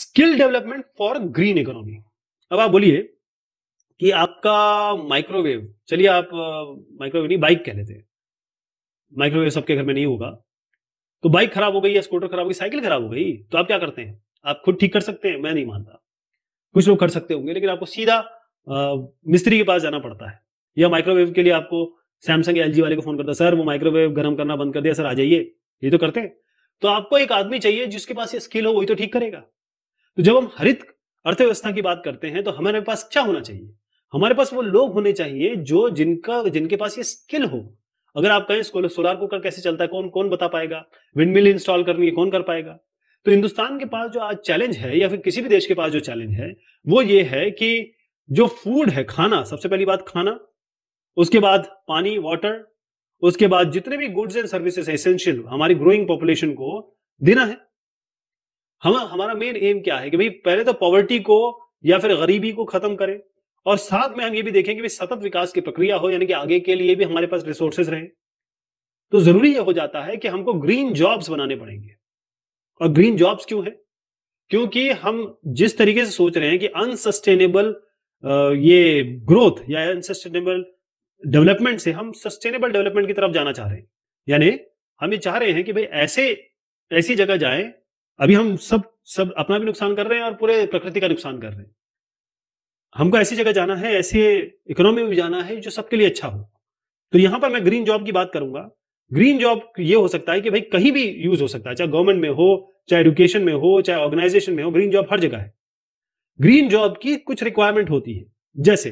skill development for green economy अब आप बोलिए कि आपका माइक्रोवेव चलिए आप माइक्रोवेव नहीं बाइक कह लेते हैं माइक्रोवेव सबके घर में नहीं होगा तो बाइक खराब हो गई या स्कूटर खराब हो गई साइकिल खराब हो गई तो आप क्या करते हैं आप खुद ठीक कर सकते हैं मैं नहीं मानता कुछ लोग कर सकते होंगे लेकिन आपको सीधा मिस्त्री के पास जाना पड़ता है या माइक्रोवेव के लिए आपको सैमसंग एल वाले को फोन करता सर वो माइक्रोवेव गर्म करना बंद कर दिया सर आ जाइए ये तो करते हैं तो आपको एक आदमी चाहिए जिसके पास ये स्किल हो वही तो ठीक करेगा तो जब हम हरित अर्थव्यवस्था की बात करते हैं तो हमारे पास क्या होना चाहिए हमारे पास वो लोग होने चाहिए जो जिनका जिनके पास ये स्किल हो अगर आप कहें सोलर कुकर कैसे चलता है कौन कौन बता पाएगा विंडमिल इंस्टॉल करनी है कौन कर पाएगा तो हिंदुस्तान के पास जो आज चैलेंज है या फिर किसी भी देश के पास जो चैलेंज है वो ये है कि जो फूड है खाना सबसे पहली बात खाना उसके बाद पानी वाटर उसके बाद जितने भी गुड्स एंड सर्विसेज एसेंशियल हमारी ग्रोइंग पॉपुलेशन को देना है हम हमारा मेन एम क्या है कि भाई पहले तो पॉवर्टी को या फिर गरीबी को खत्म करें और साथ में हम ये भी देखें कि भाई सतत विकास की प्रक्रिया हो यानी कि आगे के लिए भी हमारे पास रिसोर्सेज रहे तो जरूरी यह हो जाता है कि हमको ग्रीन जॉब्स बनाने पड़ेंगे और ग्रीन जॉब्स क्यों है क्योंकि हम जिस तरीके से सोच रहे हैं कि अनसस्टेनेबल ये ग्रोथ या अनसस्टेनेबल डेवलपमेंट से हम सस्टेनेबल डेवलपमेंट की तरफ जाना चाह रहे हैं यानी हम ये चाह रहे हैं कि भाई ऐसे ऐसी जगह जाए अभी हम सब सब अपना भी नुकसान कर रहे हैं और पूरे प्रकृति का नुकसान कर रहे हैं हमको ऐसी जगह जाना है ऐसे इकोनॉमी में भी जाना है जो सबके लिए अच्छा हो तो यहां पर मैं ग्रीन जॉब की बात करूंगा ग्रीन जॉब ये हो सकता है कि भाई कहीं भी यूज हो सकता है चाहे गवर्नमेंट में हो चाहे एडुकेशन में हो चाहे ऑर्गेनाइजेशन में हो ग्रीन जॉब हर जगह है ग्रीन जॉब की कुछ रिक्वायरमेंट होती है जैसे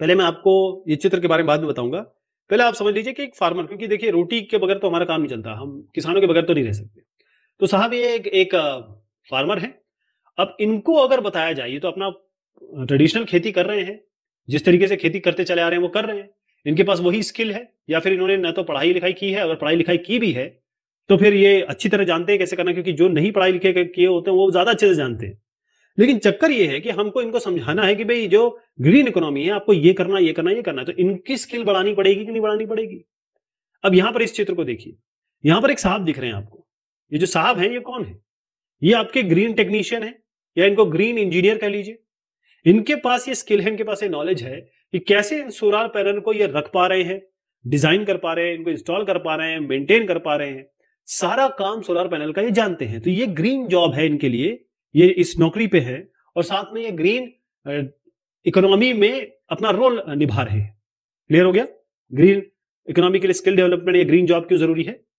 पहले मैं आपको ये चित्र के बारे में बाद में बताऊंगा पहले आप समझ लीजिए कि एक फार्मर क्योंकि देखिए रोटी के बगैर तो हमारा काम नहीं चलता हम किसानों के बगैर तो नहीं रह सकते तो साहब ये एक, एक फार्मर है अब इनको अगर बताया जाए तो अपना ट्रेडिशनल खेती कर रहे हैं जिस तरीके से खेती करते चले आ रहे हैं वो कर रहे हैं इनके पास वही स्किल है या फिर इन्होंने ना तो पढ़ाई लिखाई की है अगर पढ़ाई लिखाई की भी है तो फिर ये अच्छी तरह जानते हैं कैसे करना क्योंकि जो नहीं पढ़ाई लिखे किए होते हैं वो ज्यादा अच्छे से जानते हैं लेकिन चक्कर ये है कि हमको इनको समझाना है कि भाई जो ग्रीन इकोनॉमी है आपको ये करना ये करना ये करना तो इनकी स्किल बढ़ानी पड़ेगी कि नहीं बढ़ानी पड़ेगी अब यहां पर इस चित्र को देखिए यहां पर एक साहब दिख रहे हैं आपको ये जो साहब हैं ये कौन है ये आपके ग्रीन टेक्नीशियन है या इनको ग्रीन इंजीनियर कह लीजिए इनके पास ये स्किल है इनके पास ये नॉलेज है कि कैसे इन सोलार पैनल को ये रख पा रहे हैं डिजाइन कर पा रहे हैं इनको इंस्टॉल कर पा रहे हैं मेंटेन कर पा रहे हैं सारा काम सोलर पैनल का ये जानते हैं तो ये ग्रीन जॉब है इनके लिए ये इस नौकरी पे है और साथ में ये ग्रीन इकोनॉमी में अपना रोल निभा रहे हैं क्लियर हो गया ग्रीन इकोनॉमी के लिए स्किल डेवलपमेंट या ग्रीन जॉब क्यों जरूरी है